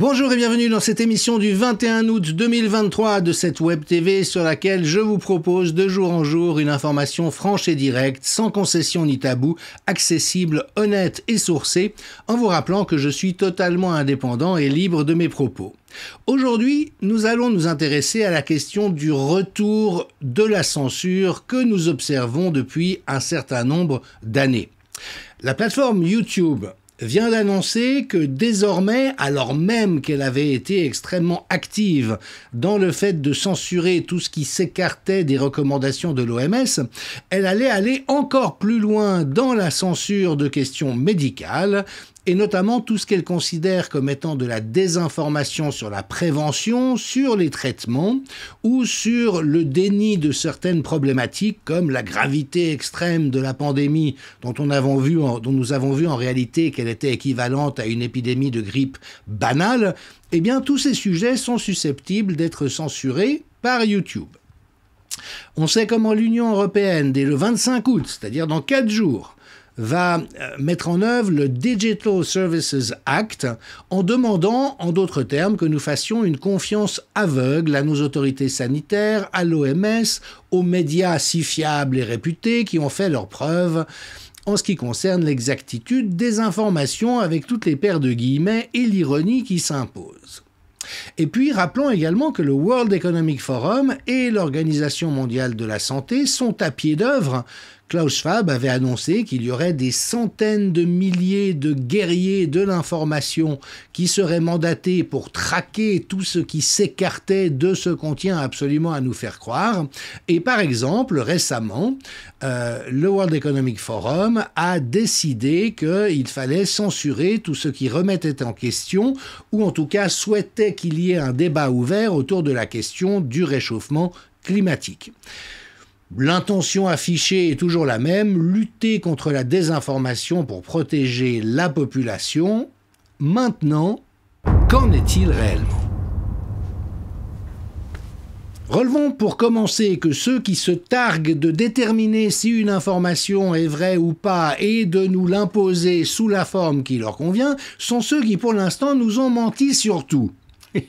Bonjour et bienvenue dans cette émission du 21 août 2023 de cette Web TV sur laquelle je vous propose de jour en jour une information franche et directe, sans concession ni tabou, accessible, honnête et sourcée, en vous rappelant que je suis totalement indépendant et libre de mes propos. Aujourd'hui, nous allons nous intéresser à la question du retour de la censure que nous observons depuis un certain nombre d'années. La plateforme YouTube vient d'annoncer que désormais, alors même qu'elle avait été extrêmement active dans le fait de censurer tout ce qui s'écartait des recommandations de l'OMS, elle allait aller encore plus loin dans la censure de questions médicales et notamment tout ce qu'elle considère comme étant de la désinformation sur la prévention, sur les traitements ou sur le déni de certaines problématiques comme la gravité extrême de la pandémie dont, nous avons vu en réalité qu'elle était équivalente à une épidémie de grippe banale, eh bien tous ces sujets sont susceptibles d'être censurés par YouTube. On sait comment l'Union européenne, dès le 25 août, c'est-à-dire dans 4 jours, va euh, mettre en œuvre le Digital Services Act en demandant, en d'autres termes, que nous fassions une confiance aveugle à nos autorités sanitaires, à l'OMS, aux médias si fiables et réputés qui ont fait leurs preuves en ce qui concerne l'exactitude des informations avec toutes les paires de guillemets et l'ironie qui s'impose. Et puis, rappelons également que le World Economic Forum et l'Organisation mondiale de la santé sont à pied d'œuvre Klaus Schwab avait annoncé qu'il y aurait des centaines de milliers de guerriers de l'information qui seraient mandatés pour traquer tout ce qui s'écartait de ce qu'on tient absolument à nous faire croire. Et par exemple, récemment, euh, le World Economic Forum a décidé qu'il fallait censurer tout ce qui remettait en question, ou en tout cas souhaitait qu'il y ait un débat ouvert autour de la question du réchauffement climatique. L'intention affichée est toujours la même, lutter contre la désinformation pour protéger la population. Maintenant, qu'en est-il réellement Relevons pour commencer que ceux qui se targuent de déterminer si une information est vraie ou pas et de nous l'imposer sous la forme qui leur convient sont ceux qui pour l'instant nous ont menti sur tout.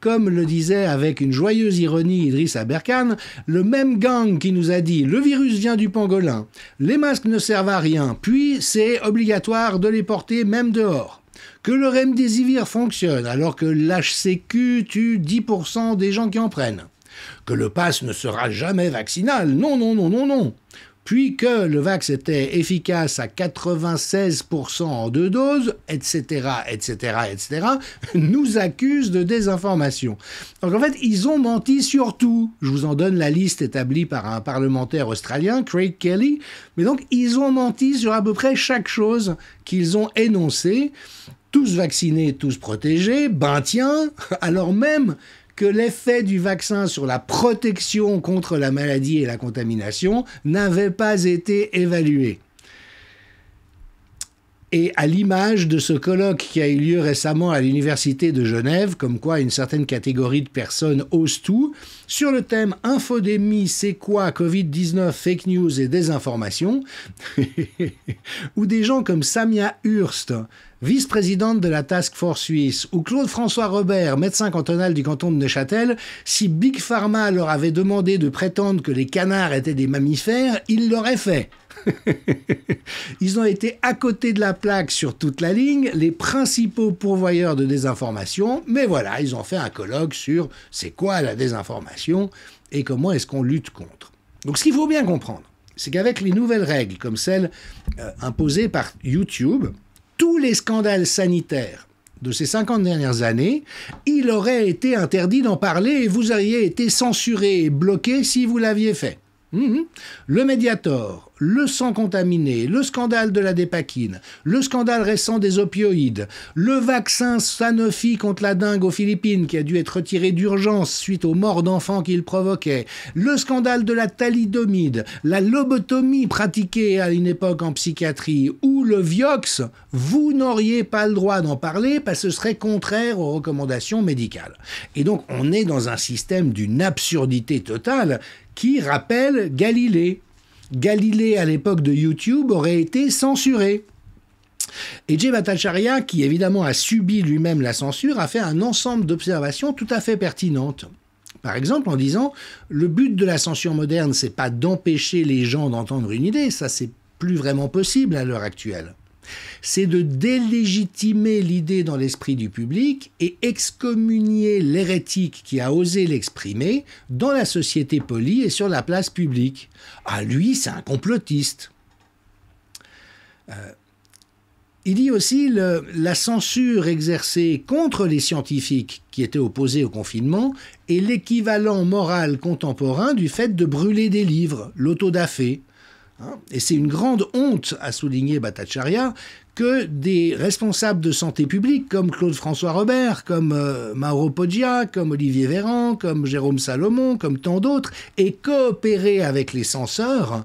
Comme le disait avec une joyeuse ironie Idriss Aberkan, le même gang qui nous a dit le virus vient du pangolin, les masques ne servent à rien, puis c'est obligatoire de les porter même dehors. Que le remdesivir fonctionne alors que l'HCQ tue 10% des gens qui en prennent. Que le pass ne sera jamais vaccinal, non, non, non, non, non puis que le vax était efficace à 96% en deux doses, etc., etc., etc., nous accusent de désinformation. Donc en fait, ils ont menti sur tout. Je vous en donne la liste établie par un parlementaire australien, Craig Kelly, mais donc ils ont menti sur à peu près chaque chose qu'ils ont énoncée. Tous vaccinés, tous protégés, ben tiens, alors même que l'effet du vaccin sur la protection contre la maladie et la contamination n'avait pas été évalué. Et à l'image de ce colloque qui a eu lieu récemment à l'Université de Genève, comme quoi une certaine catégorie de personnes osent tout, sur le thème infodémie, c'est quoi, Covid-19, fake news et désinformation, où des gens comme Samia Hurst, vice-présidente de la Task Force suisse, ou Claude-François Robert, médecin cantonal du canton de Neuchâtel, si Big Pharma leur avait demandé de prétendre que les canards étaient des mammifères, ils l'auraient fait. ils ont été à côté de la plaque sur toute la ligne, les principaux pourvoyeurs de désinformation, mais voilà, ils ont fait un colloque sur c'est quoi la désinformation et comment est-ce qu'on lutte contre. Donc ce qu'il faut bien comprendre, c'est qu'avec les nouvelles règles comme celles euh, imposées par YouTube, tous les scandales sanitaires de ces 50 dernières années, il aurait été interdit d'en parler et vous auriez été censuré et bloqué si vous l'aviez fait. Mhm. Le Mediator, le sang contaminé, le scandale de la dépakine, le scandale récent des opioïdes, le vaccin Sanofi contre la dingue aux Philippines qui a dû être retiré d'urgence suite aux morts d'enfants qu'il provoquait, le scandale de la thalidomide, la lobotomie pratiquée à une époque en psychiatrie ou le Vioxx, vous n'auriez pas le droit d'en parler parce que ce serait contraire aux recommandations médicales. Et donc on est dans un système d'une absurdité totale qui rappelle Galilée Galilée à l'époque de YouTube aurait été censuré. Et Jay qui évidemment a subi lui-même la censure, a fait un ensemble d'observations tout à fait pertinentes. Par exemple, en disant le but de la censure moderne, c'est pas d'empêcher les gens d'entendre une idée, ça c'est plus vraiment possible à l'heure actuelle c'est de délégitimer l'idée dans l'esprit du public et excommunier l'hérétique qui a osé l'exprimer dans la société polie et sur la place publique. À ah, lui, c'est un complotiste. Euh, il dit aussi la censure exercée contre les scientifiques qui étaient opposés au confinement est l'équivalent moral contemporain du fait de brûler des livres, l'autodafé. Hein. Et c'est une grande honte, a souligné Batacharia, que des responsables de santé publique comme Claude-François Robert, comme euh, Mauro Poggia, comme Olivier Véran, comme Jérôme Salomon, comme tant d'autres, aient coopéré avec les censeurs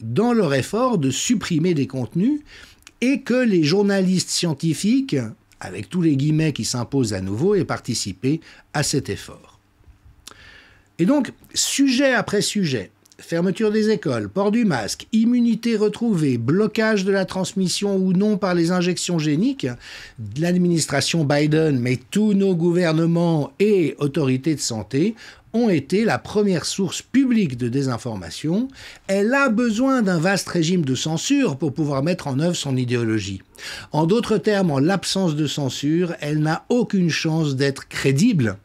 dans leur effort de supprimer des contenus et que les journalistes scientifiques, avec tous les guillemets qui s'imposent à nouveau, aient participé à cet effort. Et donc, sujet après sujet, fermeture des écoles, port du masque, immunité retrouvée, blocage de la transmission ou non par les injections géniques, l'administration Biden, mais tous nos gouvernements et autorités de santé ont été la première source publique de désinformation, elle a besoin d'un vaste régime de censure pour pouvoir mettre en œuvre son idéologie. En d'autres termes, en l'absence de censure, elle n'a aucune chance d'être crédible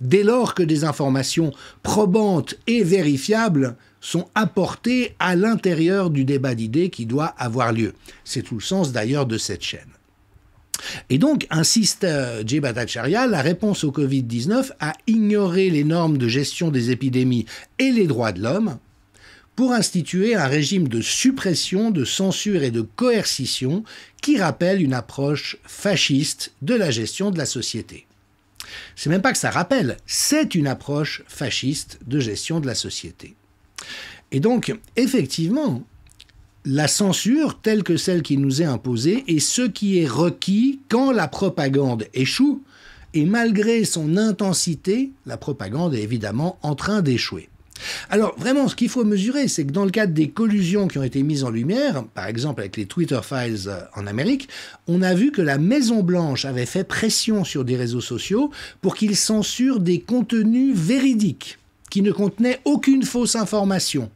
dès lors que des informations probantes et vérifiables sont apportées à l'intérieur du débat d'idées qui doit avoir lieu. C'est tout le sens d'ailleurs de cette chaîne. Et donc, insiste euh, Jay la réponse au Covid-19 a ignoré les normes de gestion des épidémies et les droits de l'homme pour instituer un régime de suppression, de censure et de coercition qui rappelle une approche fasciste de la gestion de la société. C'est même pas que ça rappelle, c'est une approche fasciste de gestion de la société. Et donc, effectivement, la censure telle que celle qui nous est imposée est ce qui est requis quand la propagande échoue, et malgré son intensité, la propagande est évidemment en train d'échouer. Alors vraiment, ce qu'il faut mesurer, c'est que dans le cadre des collusions qui ont été mises en lumière, par exemple avec les Twitter Files euh, en Amérique, on a vu que la Maison Blanche avait fait pression sur des réseaux sociaux pour qu'ils censurent des contenus véridiques qui ne contenait aucune fausse information,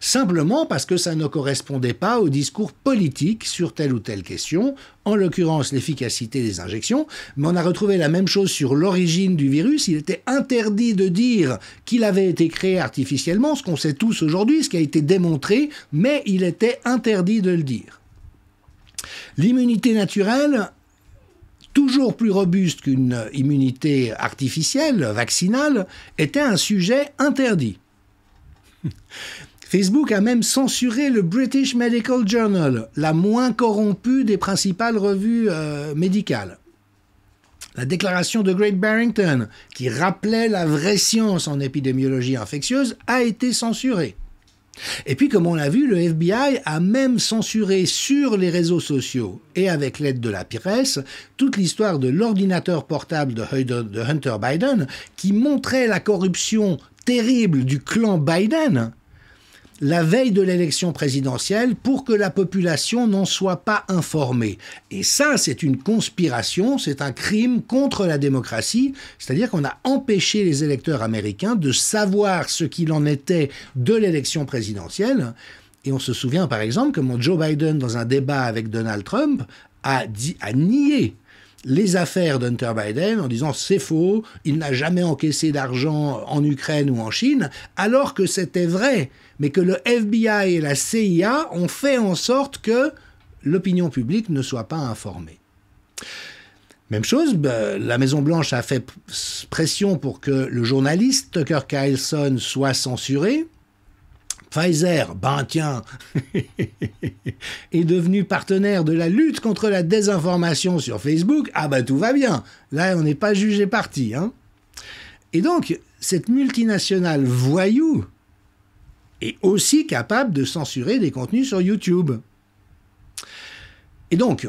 simplement parce que ça ne correspondait pas au discours politique sur telle ou telle question, en l'occurrence l'efficacité des injections, mais on a retrouvé la même chose sur l'origine du virus, il était interdit de dire qu'il avait été créé artificiellement, ce qu'on sait tous aujourd'hui, ce qui a été démontré, mais il était interdit de le dire. L'immunité naturelle toujours plus robuste qu'une immunité artificielle, vaccinale, était un sujet interdit. Facebook a même censuré le British Medical Journal, la moins corrompue des principales revues euh, médicales. La déclaration de Great Barrington, qui rappelait la vraie science en épidémiologie infectieuse, a été censurée. Et puis, comme on l'a vu, le FBI a même censuré sur les réseaux sociaux et avec l'aide de la presse toute l'histoire de l'ordinateur portable de Hunter Biden qui montrait la corruption terrible du clan Biden la veille de l'élection présidentielle pour que la population n'en soit pas informée. Et ça, c'est une conspiration, c'est un crime contre la démocratie, c'est-à-dire qu'on a empêché les électeurs américains de savoir ce qu'il en était de l'élection présidentielle. Et on se souvient par exemple que mon Joe Biden, dans un débat avec Donald Trump, a, dit, a nié les affaires d'Hunter Biden en disant c'est faux, il n'a jamais encaissé d'argent en Ukraine ou en Chine, alors que c'était vrai, mais que le FBI et la CIA ont fait en sorte que l'opinion publique ne soit pas informée. Même chose, bah, la Maison-Blanche a fait pression pour que le journaliste Tucker Carlson soit censuré, Pfizer, ben tiens, est devenu partenaire de la lutte contre la désinformation sur Facebook, ah ben tout va bien, là on n'est pas jugé parti. Hein Et donc, cette multinationale voyou est aussi capable de censurer des contenus sur YouTube. Et donc,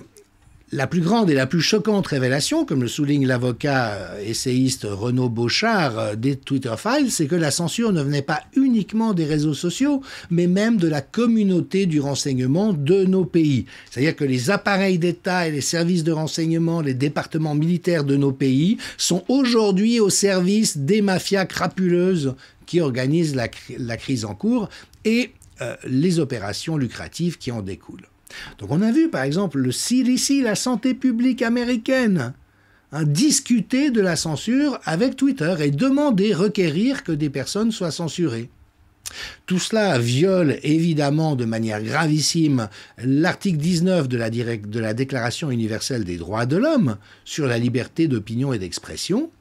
la plus grande et la plus choquante révélation, comme le souligne l'avocat euh, essayiste Renaud Beauchard euh, des Twitter Files, c'est que la censure ne venait pas uniquement des réseaux sociaux, mais même de la communauté du renseignement de nos pays. C'est-à-dire que les appareils d'État et les services de renseignement, les départements militaires de nos pays sont aujourd'hui au service des mafias crapuleuses qui organisent la, crise en cours et euh, les opérations lucratives qui en découlent. Donc on a vu par exemple le CDC, la santé publique américaine, hein, discuter de la censure avec Twitter et demander, requérir que des personnes soient censurées. Tout cela viole évidemment de manière gravissime l'article 19 de la, Déclaration universelle des droits de l'homme sur la liberté d'opinion et d'expression.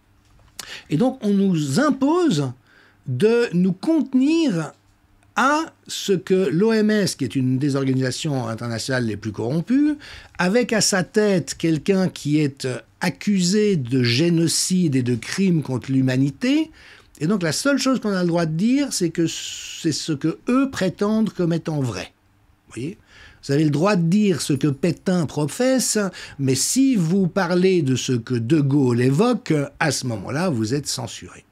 Et donc on nous impose de nous contenir à ce que l'OMS, qui est une des organisations internationales les plus corrompues, avec à sa tête quelqu'un qui est euh, accusé de génocide et de crimes contre l'humanité, et donc la seule chose qu'on a le droit de dire, c'est que c'est ce que eux prétendent comme étant vrai. Vous voyez vous avez le droit de dire ce que Pétain professe, mais si vous parlez de ce que De Gaulle évoque, à ce moment-là, vous êtes censuré.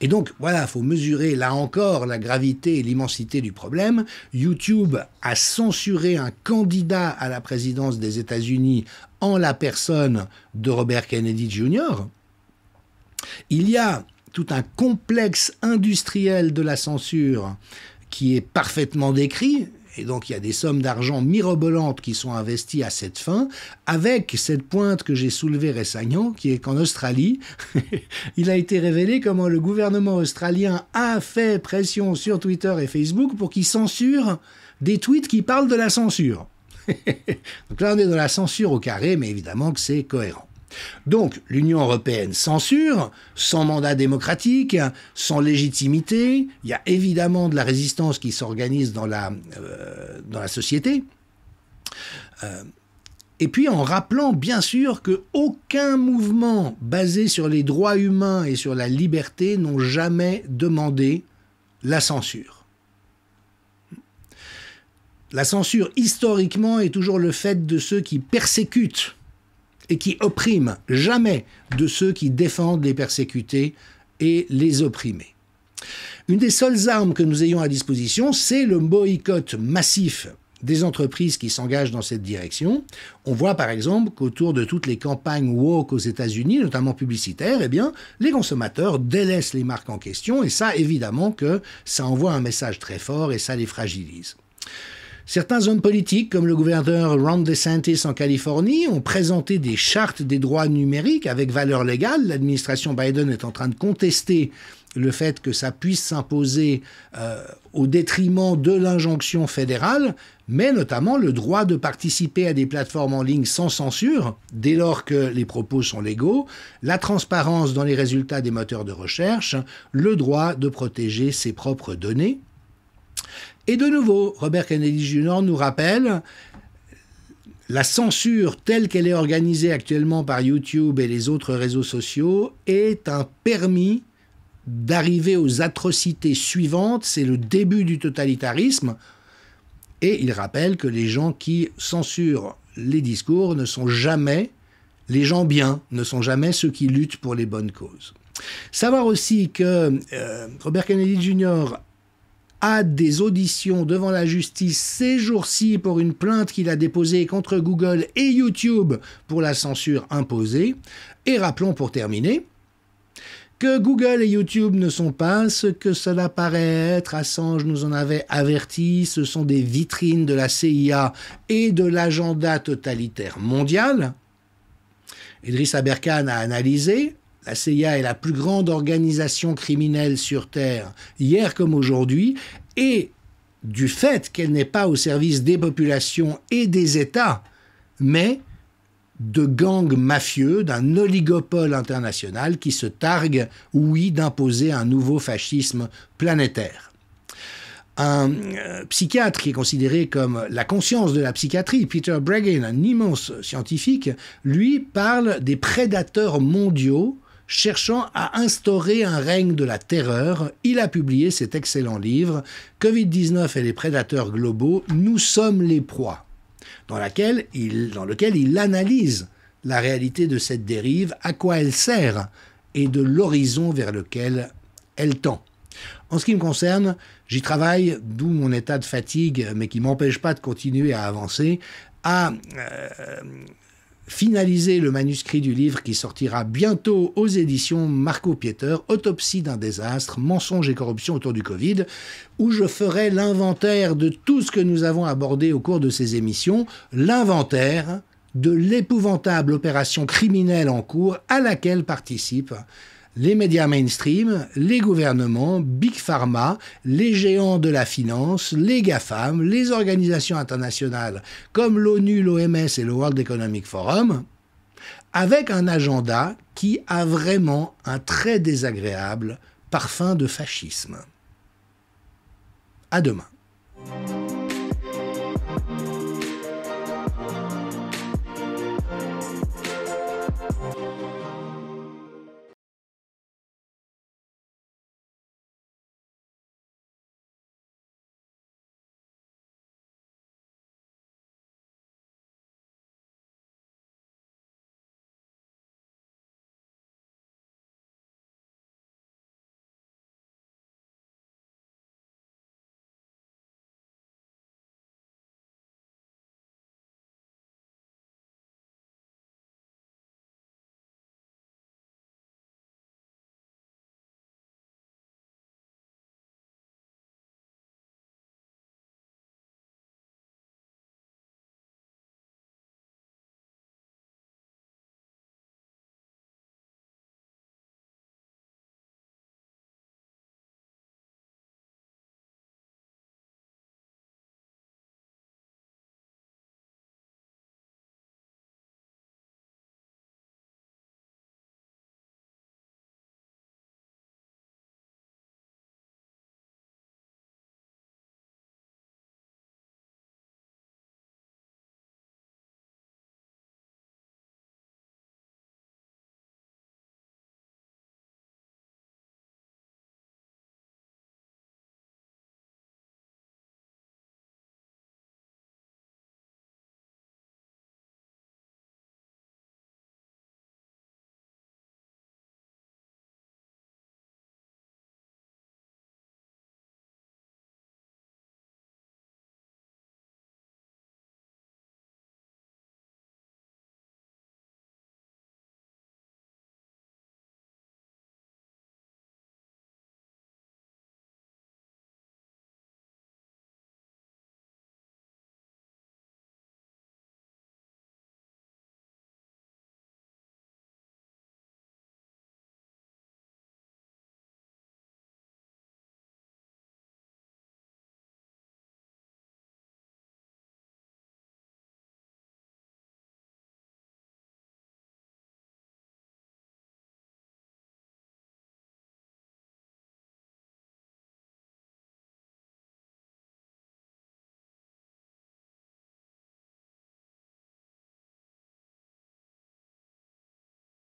Et donc, voilà, il faut mesurer là encore la gravité et l'immensité du problème. YouTube a censuré un candidat à la présidence des États-Unis en la personne de Robert Kennedy Jr. Il y a tout un complexe industriel de la censure qui est parfaitement décrit et donc il y a des sommes d'argent mirobolantes qui sont investies à cette fin, avec cette pointe que j'ai soulevée récemment, qui est qu'en Australie, il a été révélé comment le gouvernement australien a fait pression sur Twitter et Facebook pour qu'ils censurent des tweets qui parlent de la censure. donc là on est dans la censure au carré, mais évidemment que c'est cohérent. Donc l'Union européenne censure, sans mandat démocratique, sans légitimité, il y a évidemment de la résistance qui s'organise dans, la, euh, société. Euh, et puis en rappelant bien sûr que aucun mouvement basé sur les droits humains et sur la liberté n'ont jamais demandé la censure. La censure historiquement est toujours le fait de ceux qui persécutent et qui opprime jamais de ceux qui défendent les persécutés et les opprimés. Une des seules armes que nous ayons à disposition, c'est le boycott massif des entreprises qui s'engagent dans cette direction. On voit par exemple qu'autour de toutes les campagnes woke aux États-Unis, notamment publicitaires, eh bien, les consommateurs délaissent les marques en question et ça évidemment que ça envoie un message très fort et ça les fragilise. Certains hommes politiques, comme le gouverneur Ron DeSantis en Californie, ont présenté des chartes des droits numériques avec valeur légale. L'administration Biden est en train de contester le fait que ça puisse s'imposer euh, au détriment de l'injonction fédérale, mais notamment le droit de participer à des plateformes en ligne sans censure, dès lors que les propos sont légaux, la transparence dans les résultats des moteurs de recherche, le droit de protéger ses propres données. Et de nouveau, Robert Kennedy Jr. nous rappelle la censure telle qu'elle est organisée actuellement par YouTube et les autres réseaux sociaux est un permis d'arriver aux atrocités suivantes. C'est le début du totalitarisme. Et il rappelle que les gens qui censurent les discours ne sont jamais les gens bien, ne sont jamais ceux qui luttent pour les bonnes causes. Savoir aussi que euh, Robert Kennedy Jr à des auditions devant la justice ces jours-ci pour une plainte qu'il a déposée contre Google et YouTube pour la censure imposée. Et rappelons pour terminer que Google et YouTube ne sont pas ce que cela paraît être. Assange nous en avait averti, ce sont des vitrines de la CIA et de l'agenda totalitaire mondial. Idriss Aberkan a analysé la CIA est la plus grande organisation criminelle sur Terre, hier comme aujourd'hui, et du fait qu'elle n'est pas au service des populations et des États, mais de gangs mafieux, d'un oligopole international qui se targue, oui, d'imposer un nouveau fascisme planétaire. Un euh, psychiatre qui est considéré comme la conscience de la psychiatrie, Peter Bregan, un immense scientifique, lui parle des prédateurs mondiaux Cherchant à instaurer un règne de la terreur, il a publié cet excellent livre Covid-19 et les prédateurs globaux, nous sommes les proies, dans, lequel il analyse la réalité de cette dérive, à quoi elle sert et de l'horizon vers lequel elle tend. En ce qui me concerne, j'y travaille, d'où mon état de fatigue, mais qui ne m'empêche pas de continuer à avancer, à euh, finaliser le manuscrit du livre qui sortira bientôt aux éditions Marco Pieter, Autopsie d'un désastre, mensonges et corruption autour du Covid, où je ferai l'inventaire de tout ce que nous avons abordé au cours de ces émissions, l'inventaire de l'épouvantable opération criminelle en cours à laquelle participe les médias mainstream, les gouvernements, Big Pharma, les géants de la finance, les GAFAM, les organisations internationales comme l'ONU, l'OMS et le World Economic Forum, avec un agenda qui a vraiment un très désagréable parfum de fascisme. À demain.